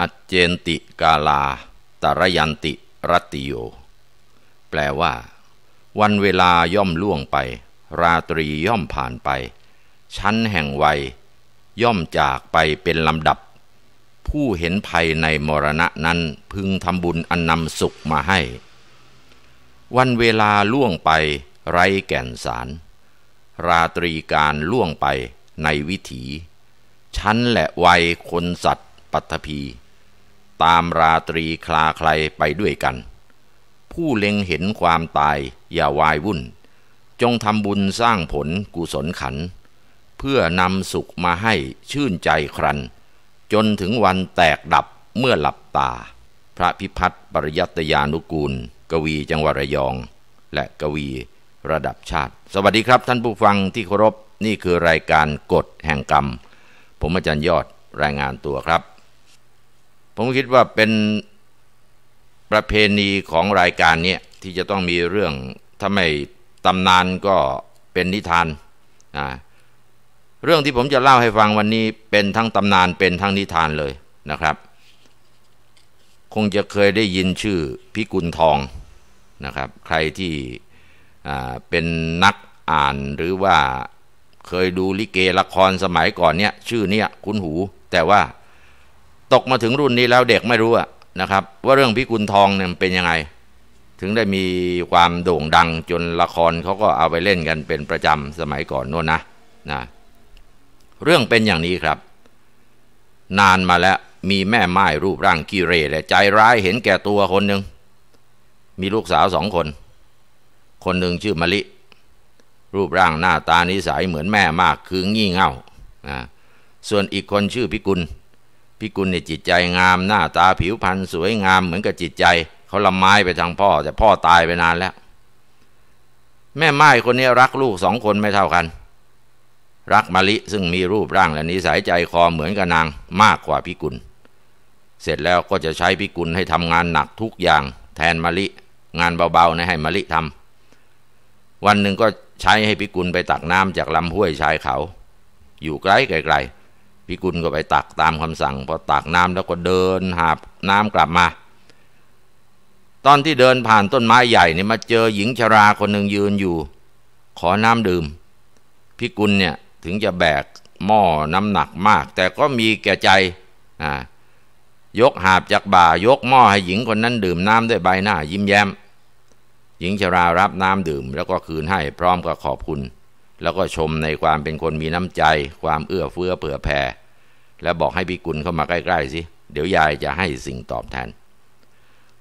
อัจเจนติกาลาตรยันติรติโย แปลว่า วันเวลาย่อมล่วงไป ราตรีย่อมผ่านไป ชั้นแห่งวัยย่อมจากไปเป็นลำดับ ผู้เห็นภัยในมรณะนั้นพึงทำบุญอันนำสุขมาให้ วันเวลาล่วงไป ไรแก่นสาร ราตรีการล่วงไปในวิถี ชั้นและวัยคนสัตว์ปัตภีตามราตรีคลาใครไปด้วยกัน ผู้เล็งเห็นความตายอย่าวายวุ่น จงทำบุญสร้างผลกุศลขัน เพื่อนำสุขมาให้ชื่นใจครัน จนถึงวันแตกดับเมื่อหลับตาพระพิพัฒน์ปริยัตยานุกูล กวีจังหวัดระยอง และกวีระดับชาติ สวัสดีครับท่านผู้ฟังที่เคารพนี่คือรายการกฎแห่งกรรม ผมอาจารย์ยอดรายงานตัวครับผมคิดว่าเป็นประเพณีของรายการนี้ที่จะต้องมีเรื่องถ้าไม่ตำนานก็เป็นนิทานนะเรื่องที่ผมจะเล่าให้ฟังวันนี้เป็นทั้งตำนานเป็นทั้งนิทานเลยนะครับ คงจะเคยได้ยินชื่อพิกุลทองนะครับ ใครที่เป็นนักอ่านหรือว่าเคยดูลิเกละครสมัยก่อนเนี่ยชื่อเนี่ยคุ้นหูแต่ว่าตกมาถึงรุ่นนี้แล้วเด็กไม่รู้อะนะครับ ว่าเรื่องพิกุลทองเนี่ยเป็นยังไง ถึงได้มีความโด่งดังจนละครเขาก็เอาไปเล่นกันเป็นประจำสมัยก่อนนน่นนะนะ เรื่องเป็นอย่างนี้ครับ นานมาแล้วมีแม่ไม้รูปร่างกิเรและ ใจร้ายเห็นแก่ตัวคนหนึ่งมีลูกสาวสองคน คนหนึ่งชื่อมะลิ รูปร่างหน้าตานิสัยเหมือนแม่มาก คืองี่เง่านะส่วนอีกคนชื่อพิกุลพิกุลเนี่ยจิตใจงามหน้าตาผิวพรรณสวยงามเหมือนกับจิตใจ เขาละไม้ไปทางพ่อ แต่พ่อตายไปนานแล้ว แม่ไม้คนนี้รักลูกสองคนไม่เท่ากัน รักมะลิซึ่งมีรูปร่างและนิสัยใจคอเหมือนกับนางมากกว่าพิกุล เสร็จแล้วก็จะใช้พิกุลให้ทำงานหนักทุกอย่าง แทนมะลิ งานเบาๆนะให้มะลิทำ วันหนึ่งก็ใช้ให้พิกุลไปตักน้ำจากลำห้วยชายเขา อยู่ไกลไกลพิกุลก็ไปตักตามคำสั่งพอตักน้ำแล้วก็เดินหาบน้ำกลับมา ตอนที่เดินผ่านต้นไม้ใหญ่เนี่ยมาเจอหญิงชราคนหนึ่งยืนอยู่ ขอน้ำดื่มพิกุลเนี่ย ถึงจะแบกหม้อน้ำหนักมาก แต่ก็มีแก่ใจอ่ายกหาบจากบ่า ยกหม้อให้หญิงคนนั้นดื่มน้ำด้วยใบหน้ายิ้มแย้ม หญิงชรารับน้ำดื่ม แล้วก็คืนให้พร้อมกับขอบคุณแล้วก็ชมในความเป็นคนมีน้ำใจ ความเอื้อเฟื้อเผื่อแผ่และบอกให้พิกุลเข้ามาใกล้ๆสิเดี๋ยวยายจะให้สิ่งตอบแทน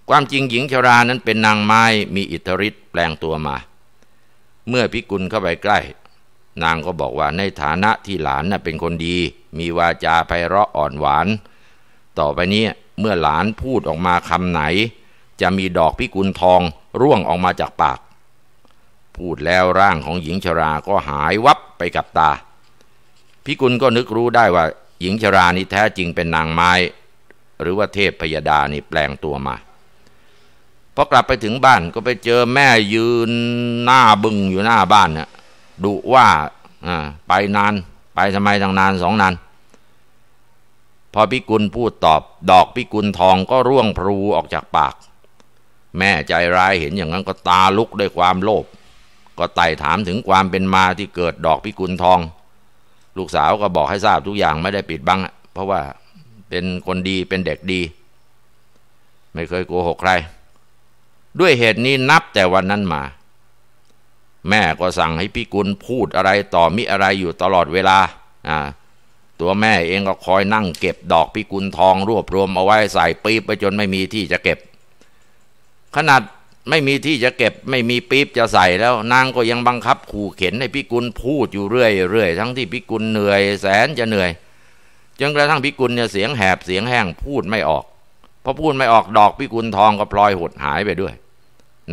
ความจริงหญิงชรานั้นเป็นนางไม้มีอิทธิฤทธิ์แปลงตัวมา เมื่อพิกุลเข้าไปใกล้ นางก็บอกว่าในฐานะที่หลานน่ะเป็นคนดีมีวาจาไพเราะอ่อนหวาน ต่อไปนี้เมื่อหลานพูดออกมาคำไหน จะมีดอกพิกุลทองร่วงออกมาจากปากพูดแล้วร่างของหญิงชราก็หายวับไปกับตา พิกุลก็นึกรู้ได้ว่า หญิงชรานี้แท้จริงเป็นนางไม้ หรือว่าเทพพยดานี่แปลงตัวมาพอกลับไปถึงบ้านก็ไปเจอแม่ยืนหน้าบึงอยู่หน้าบ้านน่ะดุว่าไปนานไปทำไมตั้งนานสองนานพอพิกุลพูดตอบ ดอกพิกุลทองก็ร่วงพลูออกจากปาก แม่ใจร้ายเห็นอย่างนั้นก็ตาลุกด้วยความโลภก็ไต่ถามถึงความเป็นมาที่เกิดดอกพิกุลทอง ลูกสาวก็บอกให้ทราบทุกอย่างไม่ได้ปิดบัง เพราะว่าเป็นคนดีเป็นเด็กดี ไม่เคยโกหกใคร ด้วยเหตุนี้นับแต่วันนั้นมา แม่ก็สั่งให้พิกุลพูดอะไรต่อมิอะไรอยู่ตลอดเวลา ตัวแม่เองก็คอยนั่ง เก็บดอกพิกุลทองรวบรวมเอาไว้ใส่ปี๊บไปจนไม่มีที่จะเก็บ ขนาดไม่มีที่จะเก็บไม่มีปี๊บจะใส่แล้วนางก็ยังบังคับขู่เข็นให้พิกุล พูดอยู่เรื่อยๆ ทั้งที่พิกุลเหนื่อยแสนจะเหนื่อยจนกระทั่งพิกุลเนี่ยเสียงแหบเสียงแห้งพูดไม่ออกพอพูดไม่ออกดอกพิกุลทองก็พลอยหดหายไปด้วย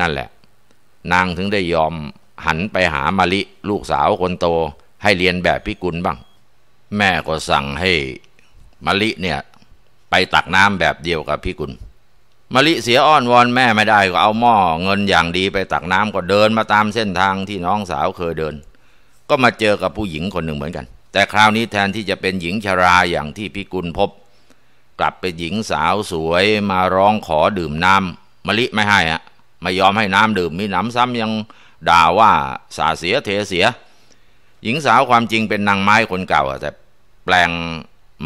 นั่นแหละ นางถึงได้ยอมหันไปหามาลิ ลูกสาวคนโต ให้เรียนแบบพิกุลบ้าง แม่ก็สั่ง ให้มาลิเนี่ย ไปตักน้ำแบบเดียวกับพิกุลมะลิเสียอ้อนวอนแม่ไม่ได้ก็เอาหม้อเงินอย่างดีไปตักน้ำก็เดินมาตามเส้นทางที่น้องสาวเคยเดิน ก็มาเจอกับผู้หญิงคนหนึ่งเหมือนกัน แต่คราวนี้แทนที่จะเป็นหญิงชราอย่างที่พิกุลพบ กลับเป็นหญิงสาวสวยมาร้องขอดื่มน้ำมะลิไม่ให้อะไม่ยอมให้น้ำดื่มมีน้ำซ้ำยังด่าว่าสาเสียเทเสีย หญิงสาวความจริงเป็นนางไม้คนเก่าแต่แปลง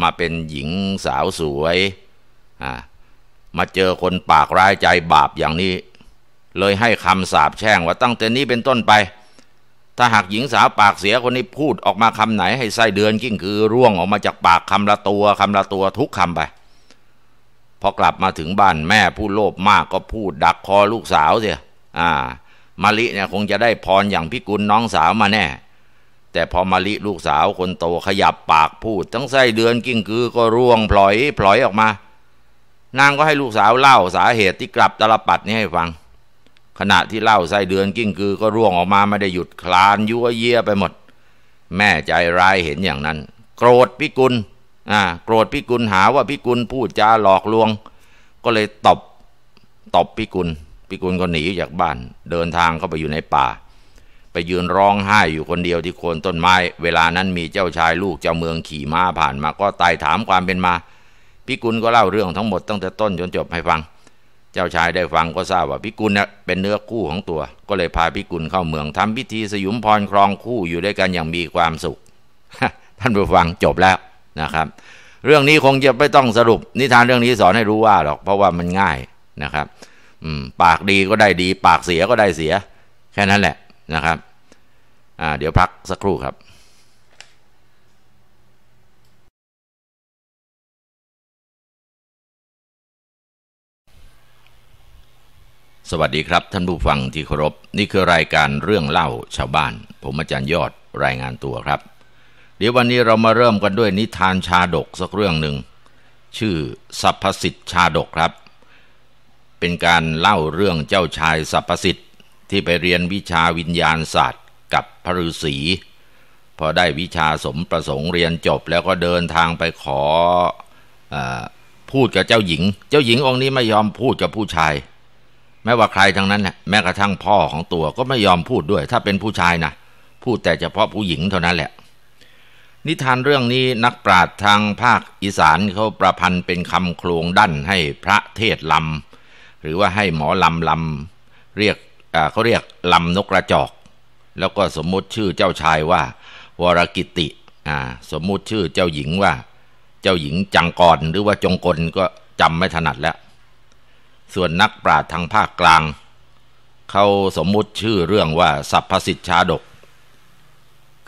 มาเป็นหญิงสาวสวยอ่ามาเจอคนปากร้ายใจบาปอย่างนี้ เลยให้คำสาปแช่งว่าตั้งแต่นี้เป็นต้นไป ถ้าหากหญิงสาวปากเสียคนนี้พูดออกมาคำไหน ให้ไส้เดือนกิ้งคือร่วงออกมาจากปากคำละตัวคำละตัวทุกคำไป พอกลับมาถึงบ้านแม่ผู้โลภมากก็พูดดักคอลูกสาวเสียอ่ามาลิเนี่ยคงจะได้พรอย่างพิกุลน้องสาวมาแน่ แต่พอมาลิลูกสาวคนโตขยับปากพูดทั้งไส้เดือนกิ้งคือ ก็ร่วงพลอยพลอยออกมานางก็ให้ลูกสาวเล่าสาเหตุที่กลับตลปัดนี้ให้ฟัง ขณะที่เล่าไส้เดือนกิ้งกือ ก็ร่วงออกมาไม่ได้หยุดคลานยั่วเยี่ยไปหมด แม่ใจร้ายเห็นอย่างนั้น โกรธพิกุลอ่าโกรธพิกุลหาว่าพิกุลพูดจาหลอกลวง ก็เลยตบตบพิกุลพิกุลก็หนีจากบ้าน เดินทางเข้าไปอยู่ในป่า ไปยืนร้องไห้อยู่คนเดียวที่โคนต้นไม้ เวลานั้นมีเจ้าชายลูกเจ้าเมืองขี่ม้าผ่านมาก็ไต่ถามความเป็นมาพิกุลก็เล่าเรื่องทั้งหมดตั้งแต่ต้นจนจบให้ฟัง เจ้าชายได้ฟังก็ทราบว่าพิกุลเนี่ยเป็นเนื้อคู่ของตัว ก็เลยพาพิกุลเข้าเมืองทำพิธีสยุมพรครองคู่อยู่ด้วยกันอย่างมีความสุขท่านผู้ฟังจบแล้วนะครับ เรื่องนี้คงจะไม่ต้องสรุป นิทานเรื่องนี้สอนให้รู้ว่าหรอกเพราะว่ามันง่ายนะครับอืมปากดีก็ได้ดีปากเสียก็ได้เสีย แค่นั้นแหละนะครับอ่าเดี๋ยวพักสักครู่ครับสวัสดีครับ ท่านผู้ฟังที่เคารพนี่คือรายการเรื่องเล่าชาวบ้าน ผมอาจารย์ยอดรายงานตัวครับ เดี๋ยววันนี้เรามาเริ่มกันด้วยนิทานชาดกสักเรื่องหนึ่งชื่อสัพพสิทธิชาดกครับ เป็นการเล่าเรื่องเจ้าชายสัพพสิทธิ์ที่ไปเรียนวิชาวิญญาณศาสตร์ กับพระฤาษี พอได้วิชาสมประสงค์เรียนจบ แล้วก็เดินทางไปขออพูดกับเจ้าหญิง เจ้าหญิงองค์นี้ไม่ยอมพูดกับผู้ชายแม้ว่าใครทั้งนั้นน่ะแม้กระทั่งพ่อของตัวก็ไม่ยอมพูดด้วย ถ้าเป็นผู้ชายนะพูดแต่เฉพาะผู้หญิงเท่านั้นแหละ นิทานเรื่องนี้นักปราชญ์ทางภาคอีสานเขาประพันธ์เป็นคำโครงดั้นให้พระเทศลำหรือว่าให้หมอลำลำเรียกเขาเรียกลำนกกระจอก แล้วก็สมมติชื่อเจ้าชายว่า วรกิติสมมติชื่อเจ้าหญิงว่า เจ้าหญิงจังกรหรือว่าจงกลก็จำไม่ถนัดแล้วส่วนนักปราชญ์ทางภาคกลาง เขาสมมุติชื่อเรื่องว่าสัพพสิทธชาดก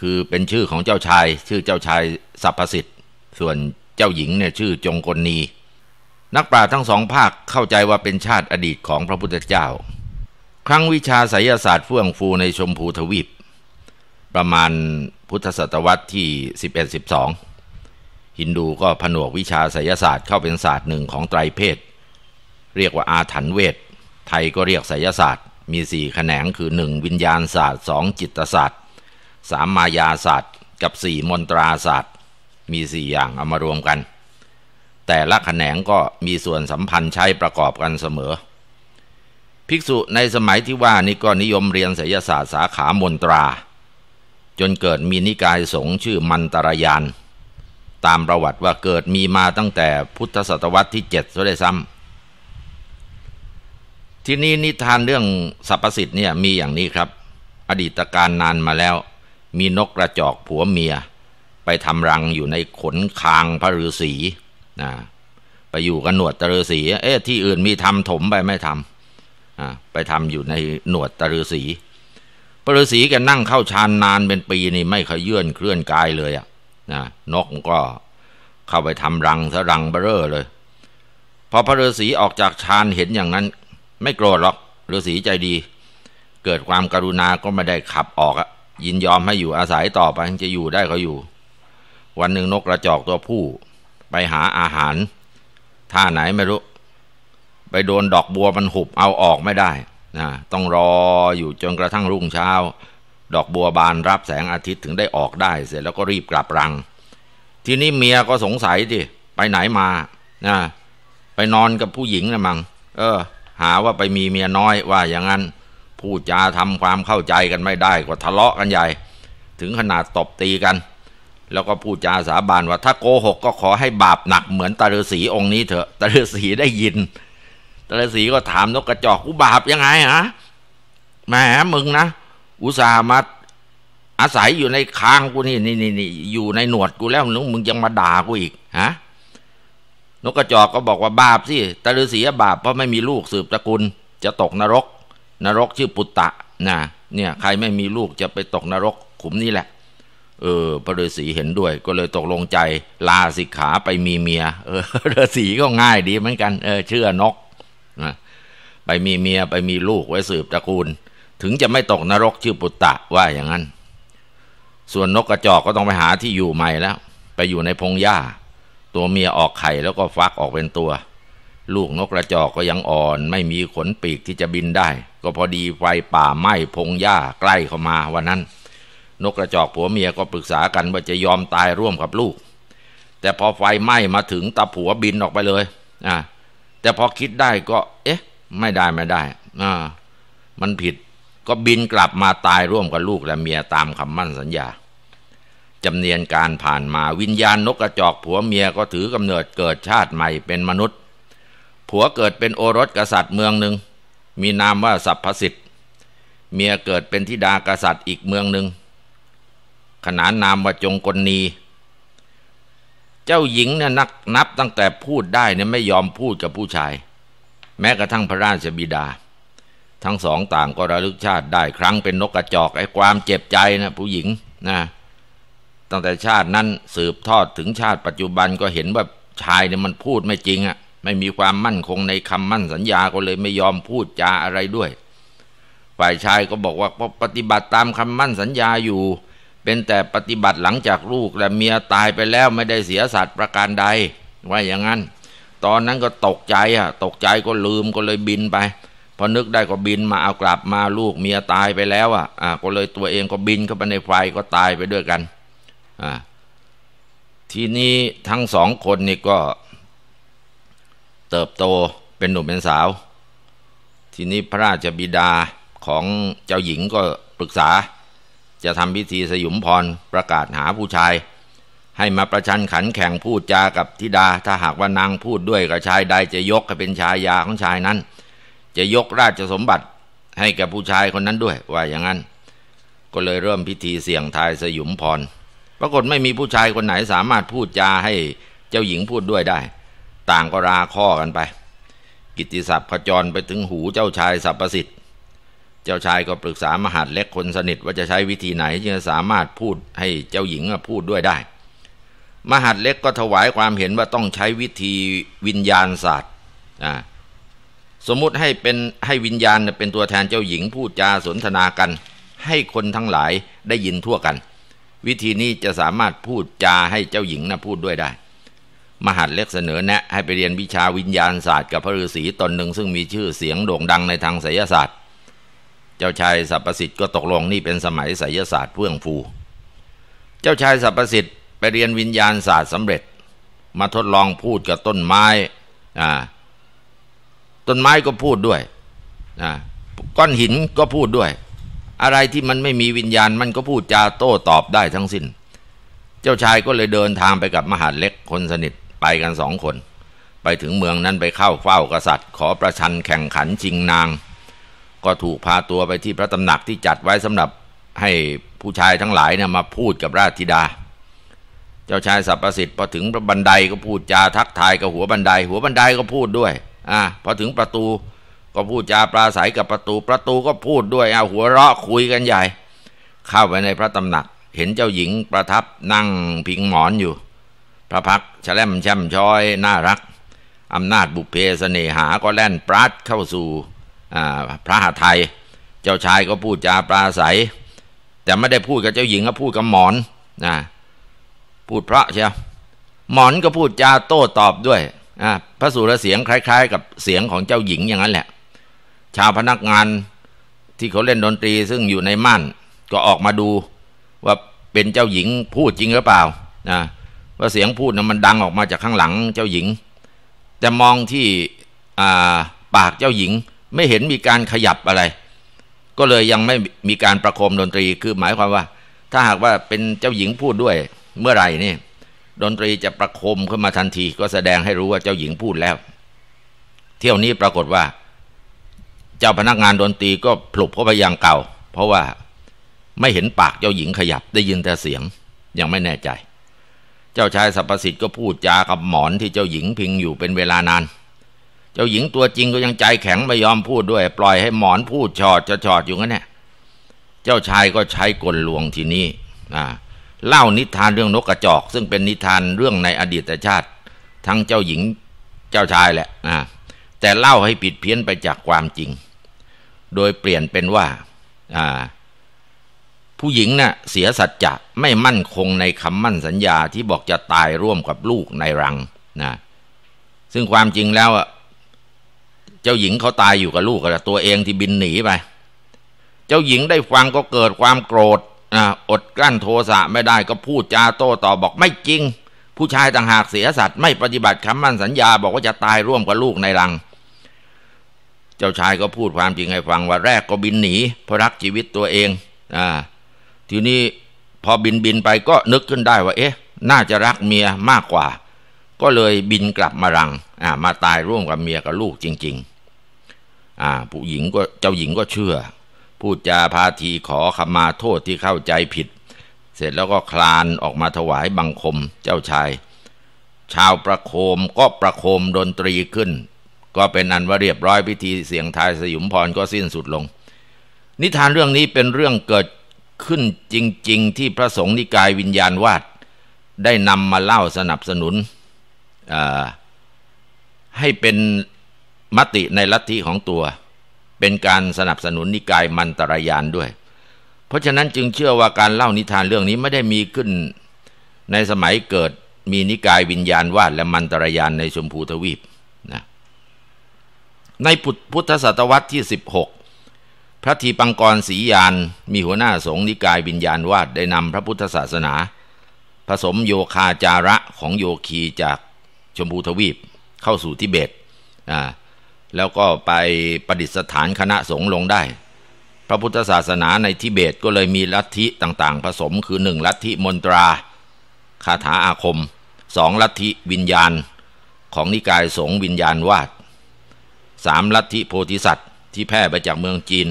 คือเป็นชื่อของเจ้าชาย ชื่อเจ้าชายสัพพสิทธิ์ส่วนเจ้าหญิงเนี่ยชื่อจงกลนีนักปราชญ์ทั้งสองภาคเข้าใจว่าเป็นชาติอดีตของพระพุทธเจ้า ครั้งวิชาไสยศาสตร์เฟื่องฟูในชมพูทวีป ประมาณพุทธศตวรรษที่11-12ฮินดูก็ผนวกวิชาไสยศาสตร์เข้าเป็นศาสตร์หนึ่งของไตรเพศเรียกว่าอาถรรพ์เวทไทยก็เรียกไสยศาสตร์ มีสี่แขนงคือหนึ่งวิญญาณศาสตร์สองจิตศาสตร์สามมายาศาสตร์กับสี่มนตราศาสตร์มีสี่อย่างเอามารวมกัน แต่ละแขนงก็มีส่วนสัมพันธ์ใช้ประกอบกันเสมอ ภิกษุในสมัยที่ว่านี้ก็นิยมเรียนไสยศาสตร์สาขามนตรา จนเกิดมีนิกายสงฆ์ชื่อมันตรยาน ตามประวัติว่าเกิดมีมาตั้งแต่พุทธศตวรรษที่7ซะด้วยซ้ำทีนี้นิทานเรื่องสรรพสิทธิ์เนี่ยมีอย่างนี้ครับ อดีตการนานมาแล้ว มีนกกระจอกผัวเมีย ไปทำรังอยู่ในขนคางพระฤาษีนะไปอยู่กับหนวดตะฤาษี เอ๊ะที่อื่นมีทำถมไปไม่ทำไปทำอยู่ในหนวดตะฤาษีพระฤาษีก็นั่งเข้าฌานนานเป็นปีนี่ไม่เคยเยื่อนเคลื่อนกายเลยอ่ะนะนกก็เข้าไปทำรังสรังเบ้อเลยพอพระฤาษีออกจากฌานเห็นอย่างนั้นไม่โกรธหรอกฤาษีใจดี เกิดความการุณา ก็ไม่ได้ขับออกอะยินยอมให้อยู่อาศัยต่อไปจะอยู่ได้ก็อยู่ วันหนึ่งนกกระจอกตัวผู้ ไปหาอาหารท่าไหนไม่รู้ ไปโดนดอกบัวมันหุบ เอาออกไม่ได้ นะ ต้องรออยู่จนกระทั่งรุ่งเช้า ดอกบัวบานรับแสงอาทิตย์ถึงได้ออกได้เสร็จแล้วก็รีบกลับรัง ทีนี้เมียก็สงสัยดิไปไหนมานะไปนอนกับผู้หญิงนะมังเออหาว่าไปมีเมียน้อยว่าอย่างนั้นพูดจาทำความเข้าใจกันไม่ได้กว่าทะเลาะกันใหญ่ ถึงขนาดตบตีกัน แล้วก็พูดจาสาบานว่า ถ้าโกหกก็ขอให้บาปหนักเหมือนตาฤศีองค์นี้เถอะตาฤศีได้ยินตาฤศีก็ถามนกกระจอกกูบาปยังไงฮะแหมมึงนะอุตส่าห์มาอาศัยอยู่ในคางกูนี่นี่นี่อยู่ในหนวดกูแล้วนึกมึงยังมาด่ากูอีกฮะนกกระจอกก็บอกว่าบาปสิตาฤาษีบาปเพราะไม่มีลูกสืบตระกูลจะตกนรก นรกชื่อปุตตะนะเนี่ย ใครไม่มีลูกจะไปตกนรก ขุมนี้แหละ เออพระฤาษีเห็นด้วย ก็เลยตกลงใจ ลาสิกขาไปมีเมีย เออฤาษีก็ง่าย ดีเหมือนกัน เออเชื่อนกนะไปมีเมียไปมีลูกไว้สืบตระกูล ถึงจะไม่ตกนรกชื่อปุตตะว่าอย่างนั้น ส่วนนกกระจอกก็ต้องไปหาที่อยู่ใหม่แล้วไปอยู่ในพงหญ้าตัวเมียออกไข่แล้วก็ฟักออกเป็นตัว ลูกนกกระจอกก็ยังอ่อน ไม่มีขนปีกที่จะบินได้ ก็พอดีไฟป่าไหม้พงหญ้าใกล้เข้ามา วันนั้น นกกระจอกผัวเมียก็ปรึกษากันว่าจะยอมตายร่วมกับลูก แต่พอไฟไหม้มาถึงตาผัวบินออกไปเลยอ่าแต่พอคิดได้ก็ เอ๊ะ ไม่ได้ไม่ได้อ่ามันผิด ก็บินกลับมาตายร่วมกับลูก และเมียตามคำมั่นสัญญาจำเนียนการผ่านมาวิญญาณนกกระจอก ผัวเมียก็ถือกำเนิดเกิดชาติใหม่เป็นมนุษย์ ผัวเกิดเป็นโอรสกษัตริย์เมืองหนึ่งมีนามว่าสัพพสิทธิ์เมียเกิดเป็นธิดากษัตริย์อีกเมืองหนึ่ง ขนานนามว่าจงกลนีเจ้าหญิงเนี่ยนักนับตั้งแต่พูดได้เนี่ยไม่ยอมพูดกับผู้ชาย แม้กระทั่งพระราชบิดา ทั้งสองต่างก็ระลึกชาติได้ครั้งเป็นนกกระจอกไอ้ความเจ็บใจนะผู้หญิงนะตั้งแต่ชาตินั้นสืบทอดถึงชาติปัจจุบันก็เห็นว่าชายเนี่ยมันพูดไม่จริงอ่ะไม่มีความมั่นคงในคำมั่นสัญญาก็เลยไม่ยอมพูดจาอะไรด้วย ฝ่ายชายก็บอกว่าพอปฏิบัติตามคำมั่นสัญญาอยู่ เป็นแต่ปฏิบัติหลังจากลูกและเมียตายไปแล้วไม่ได้เสียสัตว์ประการใดว่าอย่างนั้นตอนนั้นก็ตกใจอ่ะตกใจก็ลืมก็เลยบินไปพอนึกได้ก็บินมาเอากลับมาลูกเมียตายไปแล้วอ่ะอ่ะก็เลยตัวเองก็บินเข้าไปในไฟก็ตายไปด้วยกันทีนี้ทั้งสองคนนี่ก็เติบโตเป็นหนุ่มเป็นสาว ทีนี้พระราชบิดาของเจ้าหญิงก็ปรึกษา จะทำพิธีสยุมพรประกาศหาผู้ชาย ให้มาประชันขันแข่งพูดจากับธิดาถ้าหากว่านางพูดด้วยกับชายใดจะยกให้เป็นชายยาของชายนั้น จะยกราชสมบัติให้กับผู้ชายคนนั้นด้วย ว่าอย่างนั้นก็เลยเริ่มพิธีเสี่ยงทายสยุมพรปรากฏไม่มีผู้ชายคนไหนสามารถพูดจาให้เจ้าหญิงพูดด้วยได้ ต่างก็ราข้อกันไป กิติศัพท์ขจรไปถึงหูเจ้าชายสัพสิทธิ์เจ้าชายก็ปรึกษามหาดเล็กคนสนิทว่าจะใช้วิธีไหนจึงสามารถพูดให้เจ้าหญิงพูดด้วยได้ มหาดเล็กก็ถวายความเห็นว่าต้องใช้วิธีวิญญาณศาสตร์ สมมุติให้เป็นให้วิญญาณเป็นตัวแทนเจ้าหญิงพูดจาสนทนากัน ให้คนทั้งหลายได้ยินทั่วกันวิธีนี้จะสามารถพูดจาให้เจ้าหญิงนะ่ะพูดด้วยได้ มหาดเล็กเสนอแนะให้ไปเรียนวิชาวิญญาณศาสตร์กับพระฤาษีตนหนึ่ง ซึ่งมีชื่อเสียงโด่งดังในทางไสยศาสตร์ เจ้าชายสัพสิทธิ์ก็ตกลง นี่เป็นสมัยไสยศาสตร์เพื่องฟู เจ้าชายสัพสิทธิ์ ไปเรียนวิญญาณศาสตร์สำเร็จ มาทดลองพูดกับต้นไม้อ่า ต้นไม้ก็พูดด้วยก้อนหินก็พูดด้วยอะไรที่มันไม่มีวิญญาณมันก็พูดจาโต้ตอบได้ทั้งสิน้น เจ้าชายก็เลยเดินทางไปกับมหาเล็กคนสนิทไปกันสองคน ไปถึงเมืองนั้นไปเข้าเฝ้ากษัตริย์ ขอประชันแข่งขันชิงนาง ก็ถูกพาตัวไปที่พระตำหนักที่จัดไว้สำหรับให้ผู้ชายทั้งหลายเนี่ยมาพูดกับราชธิดา เจ้าชายสัพประสิทธิ์พอถึงบันไดก็พูดจาทักทายกับหัวบันได หัวบันไดก็พูดด้วยอ่าพอถึงประตูก็พูดจาปราศัยกับประตู ประตูก็พูดด้วย เอาหัวเราะคุยกันใหญ่ เข้าไปในพระตำหนัก เห็นเจ้าหญิงประทับนั่งพิงหมอนอยู่ พระพักแฉลมแช่มช้อยน่ารัก อำนาจบุพเพสเสนหาก็แล่นปราดเข้าสู่พระหาไทย เจ้าชายก็พูดจาปราศัย แต่ไม่ได้พูดกับเจ้าหญิงก็พูดกับหมอนนะพูดเพราะเชียวหมอนก็พูดจาโต้ตอบด้วยพระสุรเสียงคล้ายๆ กับเสียงของเจ้าหญิงอย่างนั้นแหละชาวพนักงานที่เขาเล่นดนตรีซึ่งอยู่ในม่านก็ออกมาดูว่าเป็นเจ้าหญิงพูดจริงหรือเปล่านะว่าเสียงพูดนะมันดังออกมาจากข้างหลังเจ้าหญิงแต่มองที่ปากเจ้าหญิงไม่เห็นมีการขยับอะไร ก็เลยยังไม่มีการประโคมดนตรีคือหมายความว่า ถ้าหากว่าเป็นเจ้าหญิงพูดด้วย เมื่อไหร่นี่ดนตรีจะประโคมขึ้นมาทันที ก็แสดงให้รู้ว่าเจ้าหญิงพูดแล้ว เที่ยวนี้ปรากฏว่าเจ้าพนักงานดนตรีก็ผลุบเข้าไปยัางเก่า เพราะว่าไม่เห็นปากเจ้าหญิงขยับได้ยินแต่เสียงยังไม่แน่ใจ เจ้าชายสัพสิทธิ์ก็พูดจากับหมอนที่เจ้าหญิงพิงอยู่เป็นเวลานาน เจ้าหญิงตัวจริงก็ยังใจแข็งไม่ยอมพูดด้วย ปล่อยให้หมอนพูดชอดจะชอดอยู่งั้นเนี่ยเจ้าชายก็ใช้กลลวงทีนี้เล่านิทานเรื่องนกกระจอก ซึ่งเป็นนิทานเรื่องในอดีตชาติ ทั้งเจ้าหญิงเจ้าชายแหละะแต่เล่าให้ผิดเพี้ยนไปจากความจริงโดยเปลี่ยนเป็นว่า ผู้หญิงนะ่ะเสียสัจจะไม่มั่นคงในคำมั่นสัญญาที่บอกจะตายร่วมกับลูกในรังนะซึ่งความจริงแล้วเจ้าหญิงเขาตายอยู่กับลูกแต่ตัวเองที่บินหนีไปเจ้าหญิงได้ฟังก็เกิดความโกรธอดกลั้นโทสะไม่ได้ก็พูดจาโต้ตอบบอกไม่จริง ผู้ชายต่างหากเสียสัตว์ไม่ปฏิบัติคำมั่นสัญญา บอกว่าจะตายร่วมกับลูกในรังเจ้าชายก็พูดความจริงให้ฟังว่าแรกก็บินหนีเพราะรักชีวิตตัวเองอ่าทีนี้พอบินบินไปก็นึกขึ้นได้ว่า เอ๊ะ น่าจะรักเมียมากกว่า ก็เลยบินกลับมารังอ่ามาตายร่วมกับเมียกับลูกจริง ๆอ่าผู้หญิงก็เจ้าหญิงก็เชื่อ พูดจาพาทีขอขมาโทษที่เข้าใจผิด เสร็จแล้วก็คลานออกมาถวายบังคมเจ้าชาย ชาวประโคมก็ประโคมดนตรีขึ้นก็เป็นอันว่าเรียบร้อยพิธีเสียงทายสยุมพรก็สิ้นสุดลง นิทานเรื่องนี้เป็นเรื่องเกิดขึ้นจริง ๆ ที่พระสงฆ์นิกายวิญญาณวาดได้นำมาเล่าสนับสนุนให้เป็นมติในลัทธิของตัว เป็นการสนับสนุนนิกายมันตรยานด้วย เพราะฉะนั้นจึงเชื่อว่าการเล่านิทานเรื่องนี้ไม่ได้มีขึ้นในสมัยเกิดมีนิกายวิญญาณวาดและมันตรยานในชมพูทวีปในพุทธศตวรรษที่ 16 พระทีปังกรศรียานมีหัวหน้าสงฆ์นิกายวิญญาณวาดได้นำพระพุทธศาสนาผสมโยคาจาระของโยคีจากชมพูทวีปเข้าสู่ทิเบต แล้วก็ไปประดิษฐานคณะสงฆ์ลงได้ พระพุทธศาสนาในทิเบตก็เลยมีลัทธิต่างๆผสมคือหนึ่งลัทธิมนตรา คาถาอาคมสองลัทธิวิญญาณของนิกายสงฆ์วิญญาณวาดสามลัทธิโพธิสัตว์ที่แพร่ไปจากเมืองจีน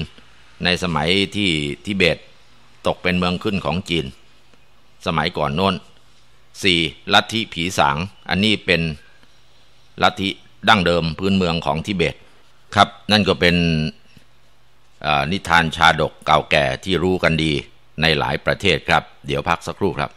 ในสมัยที่ทิเบตตกเป็นเมืองขึ้นของจีน สมัยก่อนโน้น 4. ลัทธิผีสางอันนี้เป็นลัทธิดั้งเดิมพื้นเมืองของทิเบต ครับ นั่นก็เป็นนิทานชาดกเก่าแก่ที่รู้กันดีในหลายประเทศครับเดี๋ยวพักสักครู่ครับ